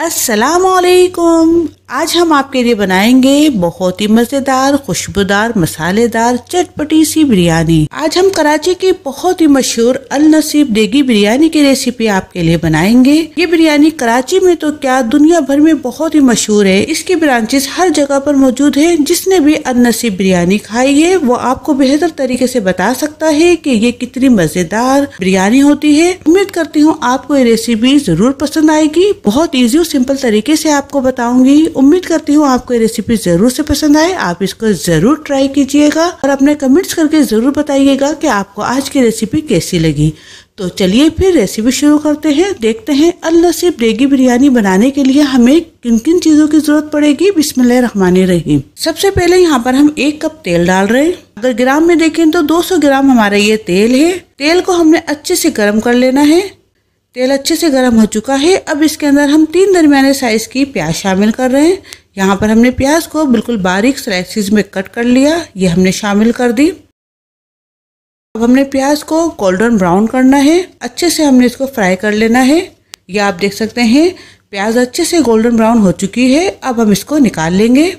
वालेकुम आज हम आपके लिए बनाएंगे बहुत ही मज़ेदार खुशबूदार मसालेदार चटपटी सी बिरयानी आज हम कराची की बहुत ही मशहूर अल नसीब देगी बिरयानी की रेसिपी आपके लिए बनाएंगे ये बिरयानी कराची में तो क्या दुनिया भर में बहुत ही मशहूर है इसकी ब्रांचेस हर जगह पर मौजूद है जिसने भी अल नसीब बिरयानी खाई है वो आपको बेहतर तरीके से बता सकता है की ये कितनी मज़ेदार बिरयानी होती है उम्मीद करती हूँ आपको ये रेसिपी जरूर पसंद आएगी बहुत ईजी हूँ सिंपल तरीके से आपको बताऊंगी उम्मीद करती हूँ आपको ये रेसिपी जरूर से पसंद आए आप इसको जरूर ट्राई कीजिएगा और अपने कमेंट्स करके जरूर बताइएगा कि आपको आज की रेसिपी कैसी लगी तो चलिए फिर रेसिपी शुरू करते हैं देखते हैं अल्लाह से डेगी बिरयानी बनाने के लिए हमें किन किन चीज़ों की ज़रूरत पड़ेगी बिस्मिल रहमान रहीम सबसे पहले यहाँ पर हम एक कप तेल डाल रहे हैं अगर ग्राम में देखें तो 200 ग्राम हमारा ये तेल है तेल को हमने अच्छे से गर्म कर लेना है तेल अच्छे से गर्म हो चुका है अब इसके अंदर हम तीन दरमियाने साइज़ की प्याज शामिल कर रहे हैं यहाँ पर हमने प्याज को बिल्कुल बारीक स्लाइसिस में कट कर लिया ये हमने शामिल कर दी अब हमने प्याज को गोल्डन ब्राउन करना है अच्छे से हमने इसको फ्राई कर लेना है यह आप देख सकते हैं प्याज अच्छे से गोल्डन ब्राउन हो चुकी है अब हम इसको निकाल लेंगे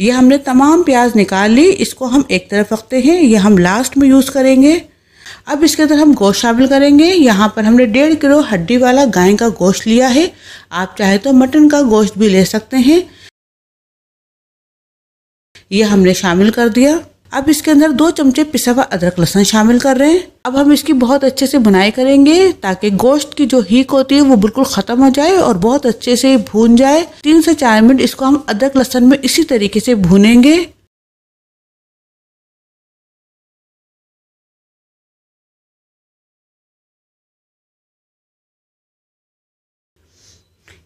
ये हमने तमाम प्याज निकाल ली इसको हम एक तरफ रखते हैं ये हम लास्ट में यूज़ करेंगे अब इसके अंदर हम गोश्त शामिल करेंगे यहाँ पर हमने डेढ़ किलो हड्डी वाला गाय का गोश्त लिया है आप चाहे तो मटन का गोश्त भी ले सकते हैं यह हमने शामिल कर दिया अब इसके अंदर दो चमचे पिसा हुआ अदरक लहसन शामिल कर रहे हैं अब हम इसकी बहुत अच्छे से बनाई करेंगे ताकि गोश्त की जो हीक होती है वो बिल्कुल खत्म हो जाए और बहुत अच्छे से भून जाए तीन से चार मिनट इसको हम अदरक लहसन में इसी तरीके से भूनेंगे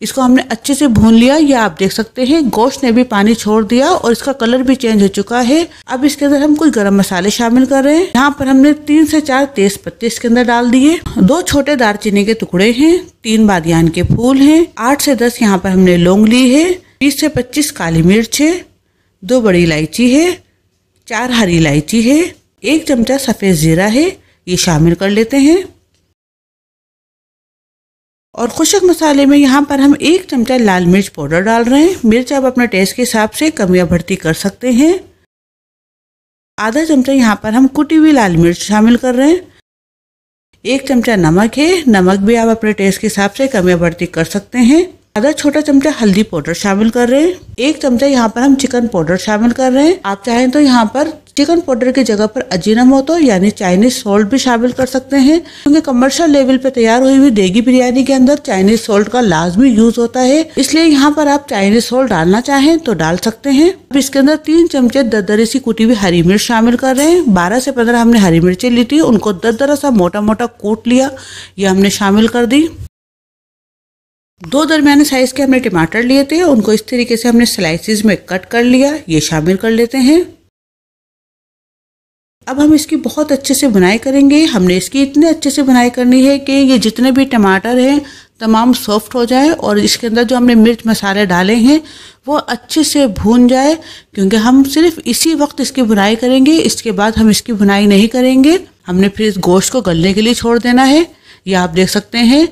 इसको हमने अच्छे से भून लिया ये आप देख सकते हैं गोश्त ने भी पानी छोड़ दिया और इसका कलर भी चेंज हो चुका है अब इसके अंदर हम कुछ गर्म मसाले शामिल कर रहे हैं यहाँ पर हमने तीन से चार तेज पत्ते इसके अंदर डाल दिए दो छोटे दारचीनी के टुकड़े हैं तीन बादियान के फूल हैं आठ से दस यहाँ पर हमने लौंग ली है बीस से पच्चीस काली मिर्च है दो बड़ी इलायची है चार हरी इलायची है एक चमचा सफ़ेद ज़ीरा है ये शामिल कर लेते हैं और खुशक मसाले में यहाँ पर हम एक चमचा लाल मिर्च पाउडर डाल रहे हैं मिर्च आप अपने टेस्ट के हिसाब से कम या भर्ती कर सकते हैं आधा चमचा यहाँ पर हम कुटी हुई लाल मिर्च शामिल कर रहे हैं एक चमचा नमक है नमक भी आप अपने टेस्ट के हिसाब से कम या भर्ती कर सकते हैं आधा छोटा चमचा हल्दी पाउडर शामिल कर रहे हैं एक चमचा यहाँ पर हम चिकन पाउडर शामिल कर रहे हैं आप चाहें तो यहाँ पर चिकन पाउडर की जगह पर मोतो यानी चाइनीज सॉल्ट भी शामिल कर सकते हैं क्योंकि कमर्शियल लेवल पे तैयार हुई हुई देगी बिरयानी के अंदर चाइनीज सॉल्ट का लाजमी यूज होता है इसलिए यहाँ पर आप चाइनीज सॉल्ट डालना चाहें तो डाल सकते हैं अब इसके अंदर तीन चमचे दरदरी सी कुटी हुई हरी मिर्च शामिल कर रहे हैं बारह से पंद्रह हमने हरी मिर्चें ली थी उनको दरदरा सा मोटा मोटा कूट लिया ये हमने शामिल कर दी दो दरमियाने साइज के हमने टमाटर लिए थे उनको इस तरीके से हमने स्लाइसिस में कट कर लिया ये शामिल कर लेते हैं अब हम इसकी बहुत अच्छे से बुनाई करेंगे हमने इसकी इतने अच्छे से बुनाई करनी है कि ये जितने भी टमाटर हैं तमाम सॉफ्ट हो जाए और इसके अंदर जो हमने मिर्च मसाले डाले हैं वो अच्छे से भून जाए क्योंकि हम सिर्फ इसी वक्त इसकी बुनाई करेंगे इसके बाद हम इसकी बुनाई नहीं करेंगे हमने फिर इस गोश्त को गलने के लिए छोड़ देना है या आप देख सकते हैं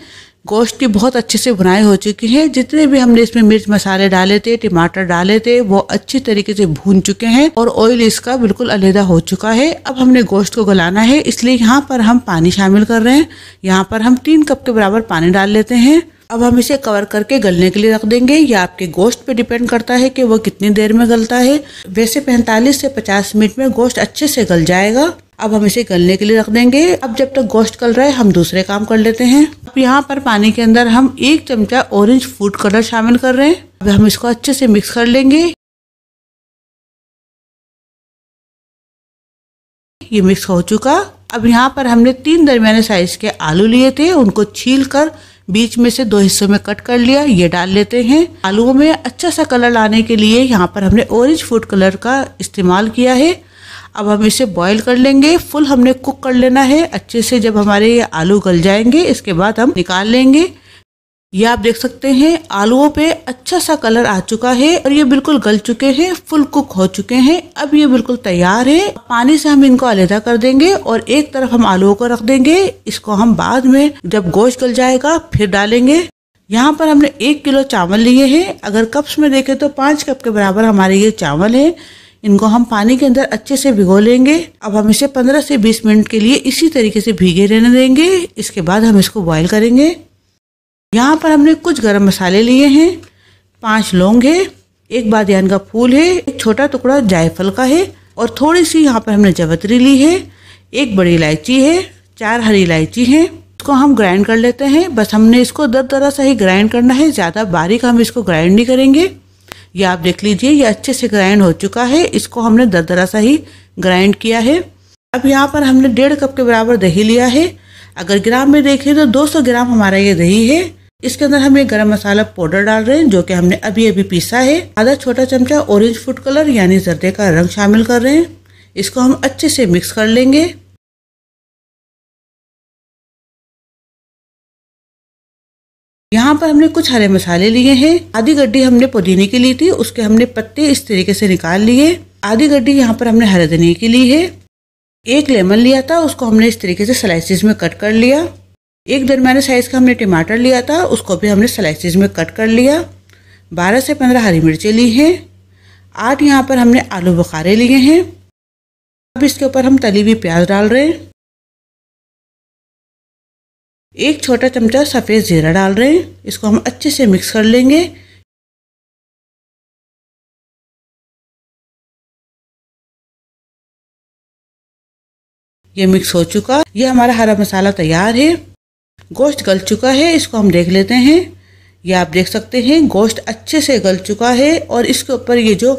गोश्त की बहुत अच्छे से भुनाई हो चुकी है जितने भी हमने इसमें मिर्च मसाले डाले थे टमाटर डाले थे वो अच्छे तरीके से भून चुके हैं और ऑयल इसका बिल्कुल अलहदा हो चुका है अब हमने गोश्त को गलाना है इसलिए यहाँ पर हम पानी शामिल कर रहे हैं यहाँ पर हम तीन कप के बराबर पानी डाल लेते हैं अब हम इसे कवर करके गलने के लिए रख देंगे या आपके गोश्त पे डिपेंड करता है कि वो कितनी देर में गलता है वैसे 45 से 50 मिनट में गोश्त अच्छे से गल जाएगा अब हम इसे गलने के लिए रख देंगे अब जब तक गोश्त गल रहा है हम दूसरे काम कर लेते हैं अब यहाँ पर पानी के अंदर हम एक चमचा ऑरेंज फूड कलर शामिल कर रहे हैं अब हम इसको अच्छे से मिक्स कर लेंगे ये मिक्स हो चुका अब यहाँ पर हमने तीन दरमियाने साइज के आलू लिए थे उनको छील कर बीच में से दो हिस्सों में कट कर लिया ये डाल लेते हैं आलुओं में अच्छा सा कलर लाने के लिए यहाँ पर हमने ऑरेंज फूड कलर का इस्तेमाल किया है अब हम इसे बॉईल कर लेंगे फुल हमने कुक कर लेना है अच्छे से जब हमारे ये आलू गल जाएंगे इसके बाद हम निकाल लेंगे ये आप देख सकते हैं आलूओं पे अच्छा सा कलर आ चुका है और ये बिल्कुल गल चुके हैं फुल कुक हो चुके हैं अब ये बिल्कुल तैयार है पानी से हम इनको अलहदा कर देंगे और एक तरफ हम आलूओं को रख देंगे इसको हम बाद में जब गोश्त गल जाएगा फिर डालेंगे यहाँ पर हमने एक किलो चावल लिए हैं अगर कप्स में देखें तो पाँच कप के बराबर हमारे ये चावल है इनको हम पानी के अंदर अच्छे से भिगो लेंगे अब हम इसे 15 से 20 मिनट के लिए इसी तरीके से भीगे रहने देंगे इसके बाद हम इसको बॉयल करेंगे यहाँ पर हमने कुछ गरम मसाले लिए हैं पांच लौंग है एक बादन का फूल है एक छोटा टुकड़ा जायफल का है और थोड़ी सी यहाँ पर हमने जवतरी ली है एक बड़ी इलायची है चार हरी इलायची है इसको हम ग्राइंड कर लेते हैं बस हमने इसको दर दरा सा ही ग्राइंड करना है ज़्यादा बारीक हम इसको ग्राइंड नहीं करेंगे ये आप देख लीजिए ये अच्छे से ग्राइंड हो चुका है इसको हमने दरदरा सा ही ग्राइंड किया है अब यहाँ पर हमने डेढ़ कप के बराबर दही लिया है अगर ग्राम में देखें तो 200 ग्राम हमारा ये दही है इसके अंदर हम ये गर्म मसाला पाउडर डाल रहे हैं जो कि हमने अभी अभी पीसा है आधा छोटा चमचा ऑरेंज फूड कलर यानी जर्दे का रंग शामिल कर रहे हैं इसको हम अच्छे से मिक्स कर लेंगे यहाँ पर हमने कुछ हरे मसाले लिए हैं आधी गड्डी हमने पुदीने की ली थी उसके हमने पत्ते इस तरीके से निकाल लिए आधी गड्डी यहाँ पर हमने हरे धनिया की ली है एक लेमन लिया था उसको हमने इस तरीके से स्लाइसिस में कट कर लिया एक दरम्याने साइज का हमने टमाटर लिया था उसको भी हमने स्लाइसिस में कट कर लिया बारह से पंद्रह हरी मिर्चें ली हैं आठ यहाँ पर हमने आलू बुखारे लिए हैं अब इसके ऊपर हम तली हुई प्याज डाल रहे हैं एक छोटा चमचा सफ़ेद ज़ीरा डाल रहे हैं इसको हम अच्छे से मिक्स कर लेंगे ये मिक्स हो चुका ये हमारा हरा मसाला तैयार है गोश्त गल चुका है इसको हम देख लेते हैं ये आप देख सकते हैं गोश्त अच्छे से गल चुका है और इसके ऊपर ये जो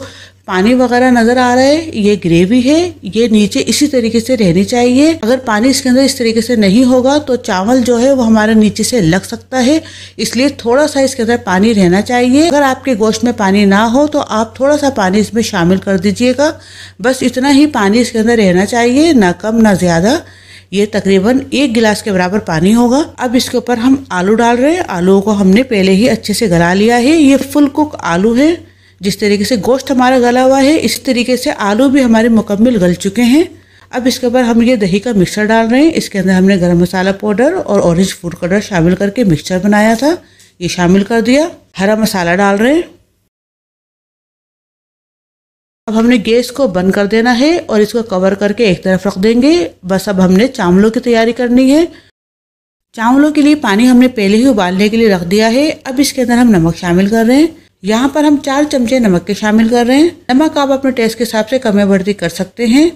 पानी वगैरह नजर आ रहा है ये ग्रेवी है ये नीचे इसी तरीके से रहनी चाहिए अगर पानी इसके अंदर इस तरीके से नहीं होगा तो चावल जो है वो हमारे नीचे से लग सकता है इसलिए थोड़ा सा इसके अंदर पानी रहना चाहिए अगर आपके गोश्त में पानी ना हो तो आप थोड़ा सा पानी इसमें शामिल कर दीजिएगा बस इतना ही पानी इसके अंदर रहना चाहिए ना कम ना ज़्यादा ये तकरीबन एक गिलास के बराबर पानी होगा अब इसके ऊपर हम आलू डाल रहे हैं आलू को हमने पहले ही अच्छे से गला लिया है ये फुल कुक आलू है जिस तरीके से गोश्त हमारा गला हुआ है इसी तरीके से आलू भी हमारे मुकम्मल गल चुके हैं अब इसके ऊपर हम ये दही का मिक्सर डाल रहे हैं इसके अंदर हमने गरम मसाला पाउडर और ऑरेंज फूड कलर शामिल करके मिक्सचर बनाया था ये शामिल कर दिया हरा मसाला डाल रहे हैं अब हमने गैस को बंद कर देना है और इसको कवर करके एक तरफ रख देंगे बस अब हमने चावलों की तैयारी करनी है चावलों के लिए पानी हमने पहले ही उबालने के लिए रख दिया है अब इसके अंदर हम नमक शामिल कर रहे हैं यहाँ पर हम चार चमचे नमक के शामिल कर रहे हैं नमक आप अपने टेस्ट के हिसाब से कम या बढ़ती कर सकते हैं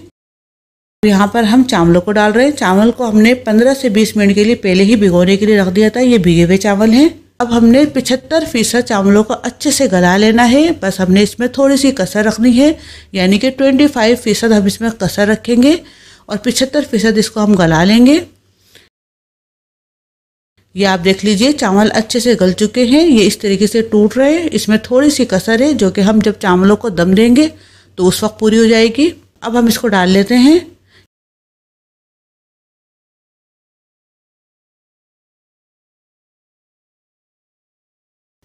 यहाँ पर हम चावलों को डाल रहे हैं चावल को हमने 15 से 20 मिनट के लिए पहले ही भिगोने के लिए रख दिया था ये भिगे हुए चावल हैं अब हमने 75 फीसद चावलों को अच्छे से गला लेना है बस हमने इसमें थोड़ी सी कसर रखनी है यानी कि 25 फीसद हम इसमें कसर रखेंगे और 75 फीसद इसको हम गला लेंगे ये आप देख लीजिए चावल अच्छे से गल चुके हैं ये इस तरीके से टूट रहे हैं इसमें थोड़ी सी कसर है जो कि हम जब चावलों को दम देंगे तो उस वक्त पूरी हो जाएगी अब हम इसको डाल लेते हैं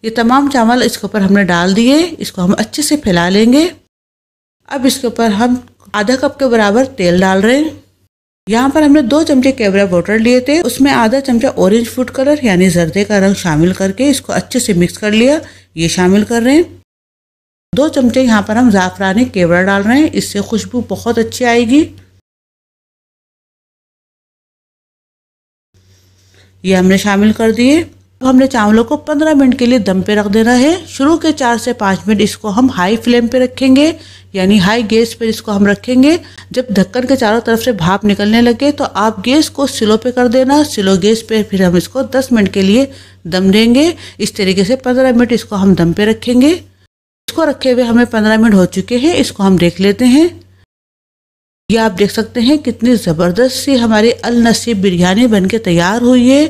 ये तमाम चावल इसके ऊपर हमने डाल दिए इसको हम अच्छे से फैला लेंगे अब इसके ऊपर हम आधा कप के बराबर तेल डाल रहे हैं यहाँ पर हमने दो चमचे केवरा वाटर लिए थे उसमें आधा चमचा ऑरेंज फूड कलर यानी जर्दे का रंग शामिल करके इसको अच्छे से मिक्स कर लिया ये शामिल कर रहे हैं दो चमचे यहाँ पर हम ज़ाफ़रानी केवड़ा डाल रहे हैं इससे खुशबू बहुत अच्छी आएगी ये हमने शामिल कर दिए तो हमने चावलों को 15 मिनट के लिए दम पे रख देना है शुरू के चार से पाँच मिनट इसको हम हाई फ्लेम पे रखेंगे यानी हाई गैस पर इसको हम रखेंगे जब ढक्कन के चारों तरफ से भाप निकलने लगे तो आप गैस को स्लो पे कर देना स्लो गैस पे फिर हम इसको 10 मिनट के लिए दम देंगे इस तरीके से 15 मिनट इसको हम दम पे रखेंगे इसको रखे हुए हमें 15 मिनट हो चुके हैं इसको हम देख लेते हैं ये आप देख सकते हैं कितनी ज़बरदस्त सी हमारी अल नसीब बिरयानी बन के तैयार हुई है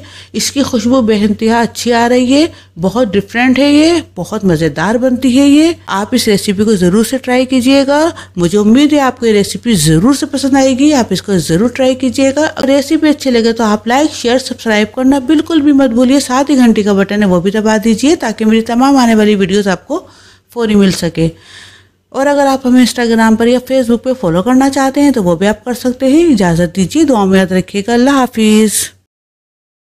इसकी खुशबू बेानतहा अच्छी आ रही है बहुत डिफरेंट है ये बहुत मज़ेदार बनती है ये आप इस रेसिपी को ज़रूर से ट्राई कीजिएगा मुझे उम्मीद है आपको ये रेसिपी ज़रूर से पसंद आएगी आप इसको ज़रूर ट्राई कीजिएगा अगर रेसिपी अच्छी लगे तो आप लाइक शेयर सब्सक्राइब करना बिल्कुल भी मत भूलिए साथ ही घंटी का बटन है वो भी दबा दीजिए ताकि मेरी तमाम आने वाली वीडियोज़ आपको फ़ौरी मिल सके और अगर आप हमें इंस्टाग्राम पर या फेसबुक पर फॉलो करना चाहते हैं तो वो भी आप कर सकते हैं इजाज़त दीजिए दुआ में याद रखिएगा अल्लाह हाफिज़